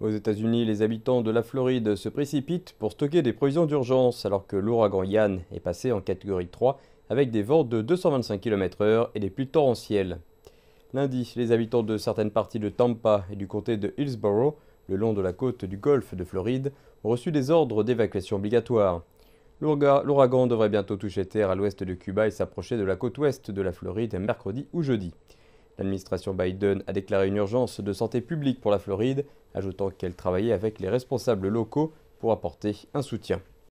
Aux États-Unis, les habitants de la Floride se précipitent pour stocker des provisions d'urgence alors que l'ouragan Yann est passé en catégorie 3 avec des vents de 225 km/h et des pluies torrentielles. Lundi, les habitants de certaines parties de Tampa et du comté de Hillsborough, le long de la côte du golfe de Floride, ont reçu des ordres d'évacuation obligatoire. L'ouragan devrait bientôt toucher terre à l'ouest de Cuba et s'approcher de la côte ouest de la Floride mercredi ou jeudi. L'administration Biden a déclaré une urgence de santé publique pour la Floride, ajoutant qu'elle travaillait avec les responsables locaux pour apporter un soutien.